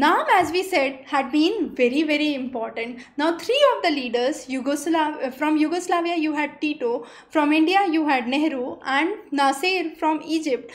Nam, as we said, had been very, very important. Now, three of the leaders Yugoslav- uh, from Yugoslavia, you had Tito, from India, you had Nehru, and Nasir from Egypt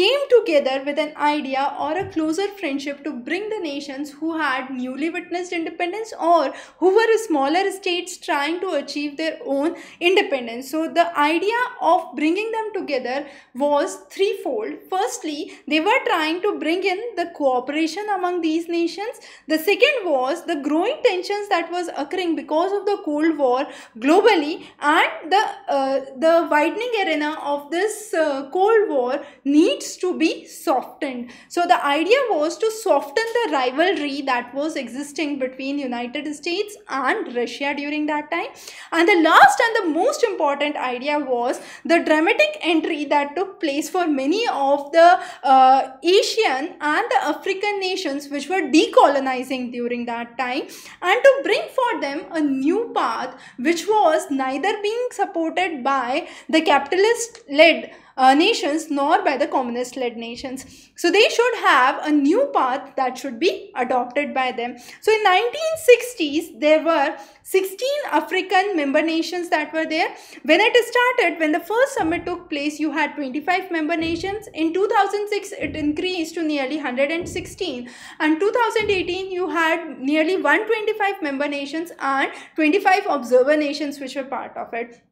came together with an idea or a closer friendship to bring the nations who had newly witnessed independence or who were smaller states trying to achieve their own independence. So, the idea of bringing them together was threefold. Firstly, they were trying to bring in the cooperation among these nations. The second was the growing tensions that was occurring because of the Cold War globally and the, uh, the widening arena of this uh, Cold War needs needs to be softened. So the idea was to soften the rivalry that was existing between United States and Russia during that time. And the last and the most important idea was the dramatic entry that took place for many of the uh, Asian and the African nations which were decolonizing during that time and to bring for them a new path which was neither being supported by the capitalist led uh, nations nor by the communist led nations. So they should have a new path that should be adopted by them. So in 1960s, there were 16 African member nations that were there. When it started, when the first summit took place, you had 25 member nations. In 2006, it increased to nearly 116. And 2018, you had nearly 125 member nations and 25 observer nations which were part of it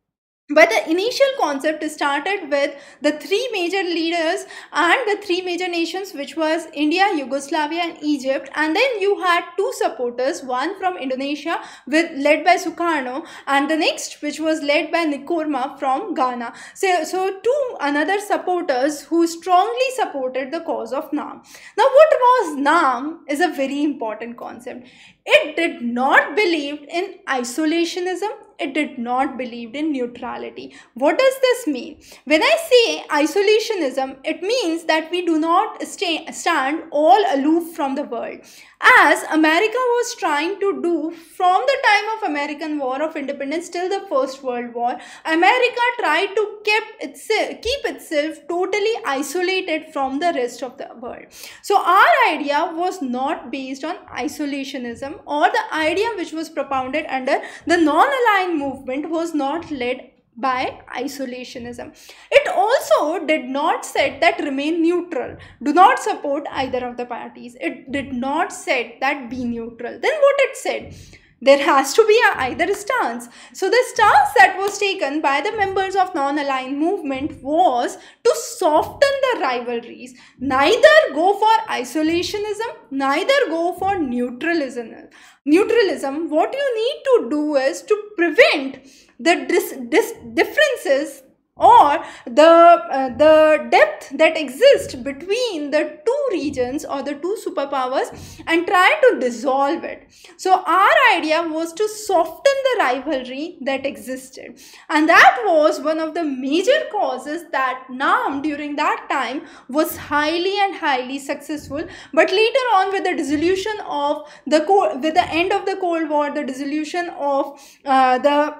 but the initial concept started with the three major leaders and the three major nations which was India, Yugoslavia and Egypt and then you had two supporters one from Indonesia with led by Sukarno and the next which was led by Nkrumah from Ghana. So, so two another supporters who strongly supported the cause of Nam. Now what was Nam is a very important concept. It did not believe in isolationism it did not believe in neutrality. What does this mean? When I say isolationism, it means that we do not stay, stand all aloof from the world. As America was trying to do from the time of American War of Independence till the First World War, America tried to keep, itself keep itself totally isolated from the rest of the world. So our idea was not based on isolationism or the idea which was propounded under the non-aligned movement was not led by isolationism. It also did not said that remain neutral, do not support either of the parties. It did not said that be neutral. Then what it said? There has to be a either stance. So the stance that was taken by the members of non-aligned movement was to soften the rivalries. Neither go for isolationism, neither go for neutralism. Neutralism, what you need to do is to prevent the dis- dis- differences or the uh, the depth that exists between the two regions or the two superpowers and try to dissolve it so our idea was to soften the rivalry that existed and that was one of the major causes that nam during that time was highly and highly successful but later on with the dissolution of the with the end of the cold war the dissolution of uh, the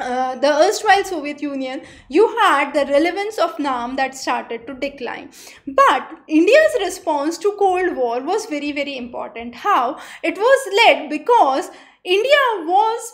uh, the erstwhile Soviet Union, you had the relevance of NAM that started to decline. But India's response to Cold War was very, very important. How? It was led because India was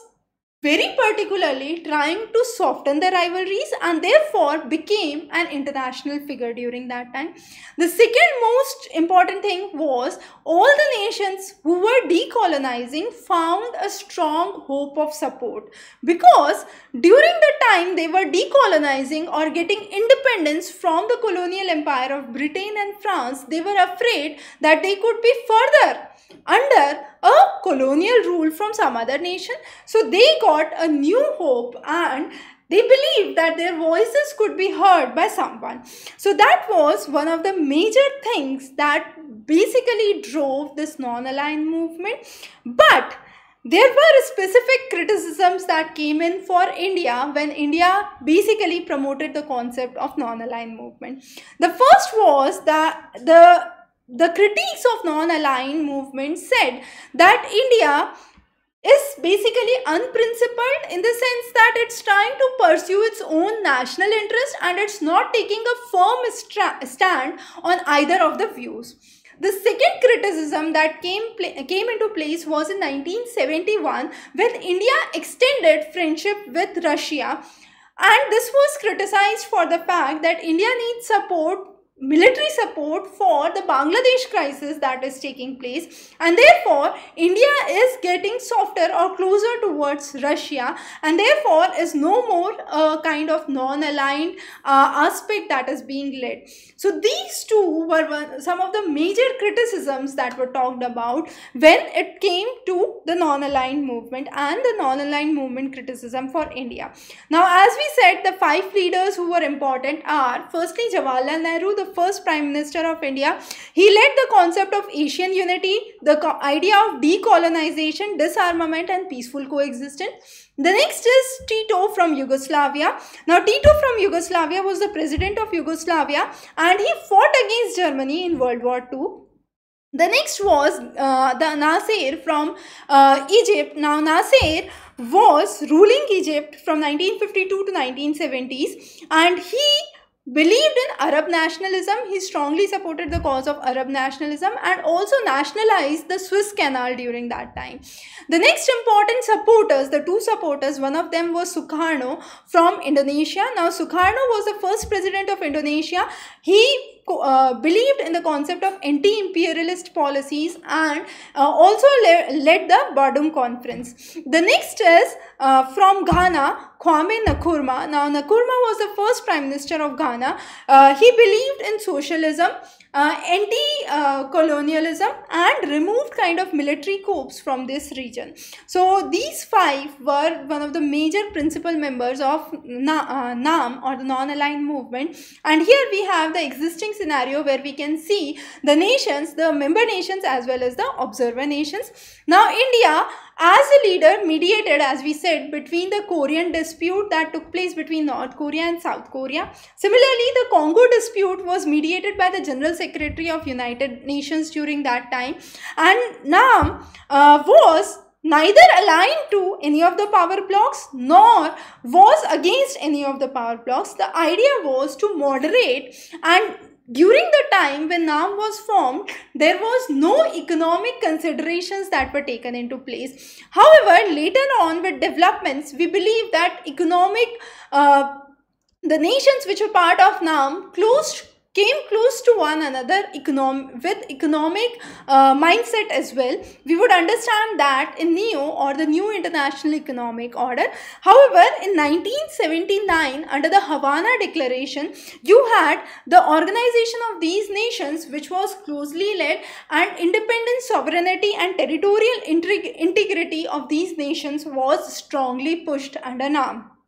very particularly trying to soften the rivalries and therefore became an international figure during that time. The second most important thing was all the nations who were decolonizing found a strong hope of support because during the time they were decolonizing or getting independence from the colonial empire of Britain and France, they were afraid that they could be further under a colonial rule from some other nation. So they got a new hope and they believed that their voices could be heard by someone. So that was one of the major things that basically drove this non-aligned movement. But there were specific criticisms that came in for India when India basically promoted the concept of non-aligned movement. The first was that the the critics of non-aligned movement said that India is basically unprincipled in the sense that it's trying to pursue its own national interest and it's not taking a firm stand on either of the views. The second criticism that came came into place was in 1971 when India extended friendship with Russia and this was criticized for the fact that India needs support military support for the Bangladesh crisis that is taking place and therefore India is getting softer or closer towards Russia and therefore is no more a kind of non-aligned uh, aspect that is being led. So these two were one, some of the major criticisms that were talked about when it came to the non-aligned movement and the non-aligned movement criticism for India. Now as we said the five leaders who were important are firstly Jawaharlal Nehru, the first Prime Minister of India. He led the concept of Asian unity, the idea of decolonization, disarmament and peaceful coexistence. The next is Tito from Yugoslavia. Now Tito from Yugoslavia was the president of Yugoslavia and he fought against Germany in World War II. The next was uh, the Nasser from uh, Egypt. Now Nasser was ruling Egypt from 1952 to 1970s and he Believed in Arab nationalism, he strongly supported the cause of Arab nationalism and also nationalized the Swiss Canal during that time. The next important supporters, the two supporters, one of them was Sukarno from Indonesia. Now, Sukarno was the first president of Indonesia. He uh, believed in the concept of anti-imperialist policies and uh, also le led the Badum conference. The next is uh, from Ghana, Kwame Nkrumah. Now Nkrumah was the first prime minister of Ghana. Uh, he believed in socialism, uh, anti-colonialism and removed kind of military coups from this region. So these five were one of the major principal members of Na uh, NAM or the non-aligned movement and here we have the existing interesting scenario where we can see the nations, the member nations as well as the observer nations. Now India as a leader mediated as we said between the Korean dispute that took place between North Korea and South Korea. Similarly, the Congo dispute was mediated by the General Secretary of United Nations during that time and now uh, was neither aligned to any of the power blocks nor was against any of the power blocks. The idea was to moderate and during the time when NAM was formed, there was no economic considerations that were taken into place. However, later on with developments, we believe that economic uh, the nations which were part of NAM closed came close to one another econom with economic uh, mindset as well we would understand that in neo or the new international economic order however in 1979 under the havana declaration you had the organization of these nations which was closely led and independent sovereignty and territorial integrity of these nations was strongly pushed under NAM.